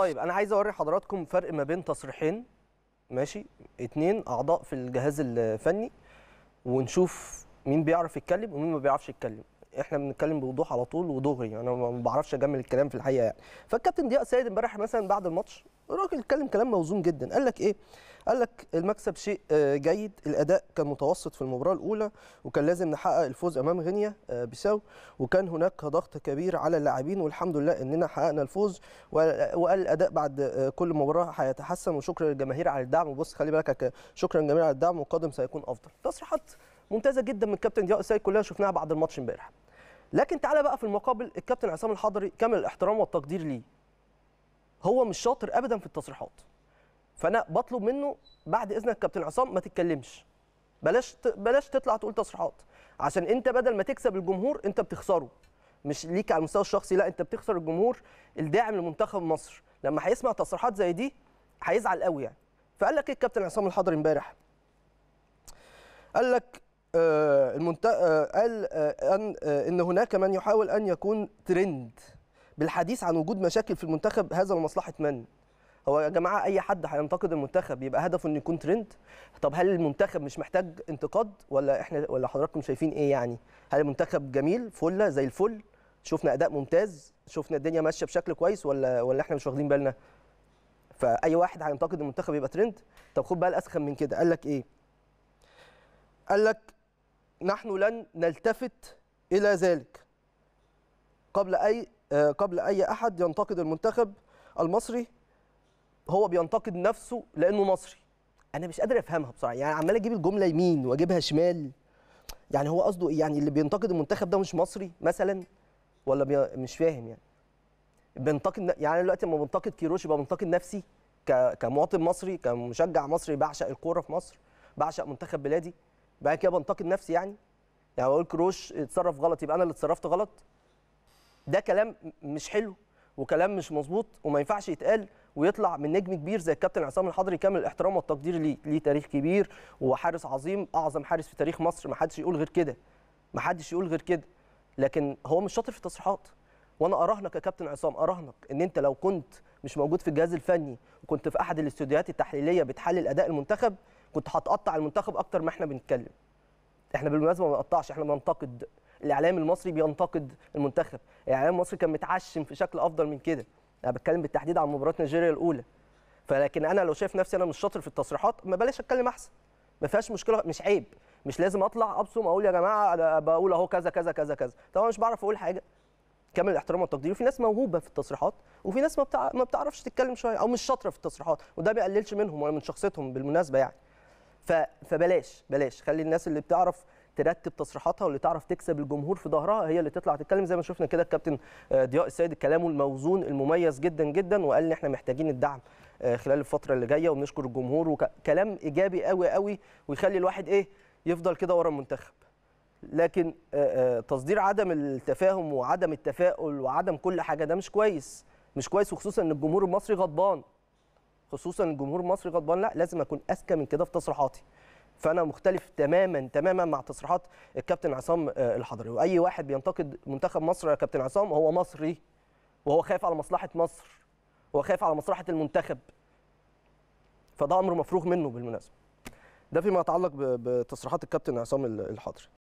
طيب انا عايز اوري حضراتكم فرق ما بين تصريحين ماشي اتنين اعضاء في الجهاز الفني ونشوف مين بيعرف يتكلم ومين ما بيعرفش يتكلم احنا بنتكلم بوضوح على طول ودغري انا ما بعرفش اجمل الكلام في الحقيقه يعني فالكابتن ضياء سيد امبارح مثلا بعد الماتش الراجل اتكلم كلام موزون جدا قال لك ايه قال لك المكسب شيء آه، جيد الاداء كان متوسط في المباراه الاولى وكان لازم نحقق الفوز امام غينيا آه، بيساو وكان هناك ضغط كبير على اللاعبين والحمد لله اننا حققنا الفوز وقال الاداء بعد آه، كل مباراه هيتحسن وشكرا للجماهير على الدعم وبص خلي بالك شكرا للجماهير على الدعم والقادم سيكون افضل تصريحات ممتازه جدا من كابتن ضياء السيد كلها شفناها بعد الماتش امبارح لكن تعالى بقى في المقابل الكابتن عصام الحضري كامل الاحترام والتقدير ليه هو مش شاطر ابدا في التصريحات فانا بطلب منه بعد اذنك كابتن عصام ما تتكلمش بلاش بلاش تطلع تقول تصريحات عشان انت بدل ما تكسب الجمهور انت بتخسره مش ليك على المستوى الشخصي لا انت بتخسر الجمهور الداعم لمنتخب مصر لما هيسمع تصريحات زي دي هيزعل قوي يعني فقال لك ايه الكابتن عصام الحضري امبارح قال لك آه، المنتخب آه، قال آه، ان ان هناك من يحاول ان يكون ترند بالحديث عن وجود مشاكل في المنتخب هذا لمصلحه من؟ هو يا جماعه اي حد هينتقد المنتخب يبقى هدفه انه يكون ترند طب هل المنتخب مش محتاج انتقاد ولا احنا ولا حضراتكم شايفين ايه يعني هل المنتخب جميل فله زي الفل شفنا اداء ممتاز شفنا الدنيا ماشيه بشكل كويس ولا ولا احنا مش واخدين بالنا فاي واحد هينتقد المنتخب يبقى ترند طب خد بقى الاسخن من كده قال لك ايه قال لك نحن لن نلتفت إلى ذلك قبل أي آه، قبل أي أحد ينتقد المنتخب المصري هو بينتقد نفسه لأنه مصري أنا مش قادر أفهمها بصراحة يعني عمال أجيب الجملة يمين وأجيبها شمال يعني هو قصده إيه يعني اللي بينتقد المنتخب ده مش مصري مثلا ولا بي... مش فاهم يعني بنتقد يعني دلوقتي لما بنتقد كيروش يبقى بنتقد نفسي ك... كمواطن مصري كمشجع مصري بعشق الكوره في مصر بعشق منتخب بلادي بقى كده بنتقد نفسي يعني يعني اقول كروش اتصرف غلط يبقى انا اللي اتصرفت غلط ده كلام مش حلو وكلام مش مظبوط وما ينفعش يتقال ويطلع من نجم كبير زي الكابتن عصام الحضري كامل الاحترام والتقدير ليه ليه تاريخ كبير وحارس عظيم اعظم حارس في تاريخ مصر ما حدش يقول غير كده ما حدش يقول غير كده لكن هو مش شاطر في التصريحات وانا اراهنك يا كابتن عصام اراهنك ان انت لو كنت مش موجود في الجهاز الفني وكنت في احد الاستوديوهات التحليليه بتحلل اداء المنتخب كنت هتقطع المنتخب اكتر ما احنا بنتكلم احنا بالمناسبه ما بنقطعش احنا بننتقد الاعلام المصري بينتقد المنتخب الاعلام المصري كان متعشم في شكل افضل من كده انا بتكلم بالتحديد عن مباراه نيجيريا الاولى فلكن انا لو شايف نفسي انا مش شاطر في التصريحات ما بلاش اتكلم احسن ما فيهاش مشكله مش عيب مش لازم اطلع ابصم اقول يا جماعه انا بقول اهو كذا كذا كذا كذا طبعا مش بعرف اقول حاجه كامل الاحترام والتقدير وفي ناس موهوبه في التصريحات وفي ناس ما, بتعرفش تتكلم شويه او مش شاطره في التصريحات وده بيقللش منهم ولا من شخصيتهم بالمناسبه يعني فبلاش بلاش خلي الناس اللي بتعرف ترتب تصريحاتها واللي تعرف تكسب الجمهور في ظهرها هي اللي تطلع تتكلم زي ما شفنا كده الكابتن آه، ضياء السيد كلامه الموزون المميز جدا جدا وقال ان احنا محتاجين الدعم آه، خلال الفتره اللي جايه وبنشكر الجمهور وكلام ايجابي قوي قوي ويخلي الواحد ايه يفضل كده ورا المنتخب لكن آه، تصدير عدم التفاهم وعدم التفاؤل وعدم كل حاجه ده مش كويس مش كويس وخصوصا ان الجمهور المصري غضبان خصوصا الجمهور المصري غضبان لا لازم اكون اذكى من كده في تصريحاتي فانا مختلف تماما تماما مع تصريحات الكابتن عصام آه، الحضري واي واحد بينتقد منتخب مصر يا كابتن عصام هو مصري وهو خايف على مصلحه مصر هو خايف على مصلحه المنتخب فده امر مفروغ منه بالمناسبه ده فيما يتعلق بتصريحات الكابتن عصام الحضري